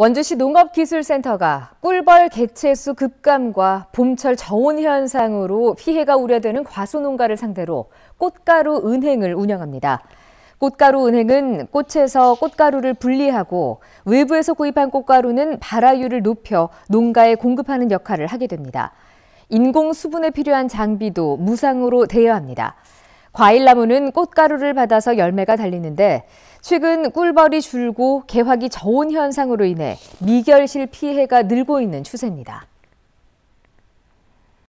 원주시 농업기술센터가 꿀벌 개체수 급감과 봄철 저온 현상으로 피해가 우려되는 과수농가를 상대로 꽃가루 은행을 운영합니다. 꽃가루 은행은 꽃에서 꽃가루를 분리하고 외부에서 구입한 꽃가루는 발화율을 높여 농가에 공급하는 역할을 하게 됩니다. 인공 수분에 필요한 장비도 무상으로 대여합니다. 과일나무는 꽃가루를 받아서 열매가 달리는데 최근 꿀벌이 줄고 개화기 저온 현상으로 인해 미결실 피해가 늘고 있는 추세입니다.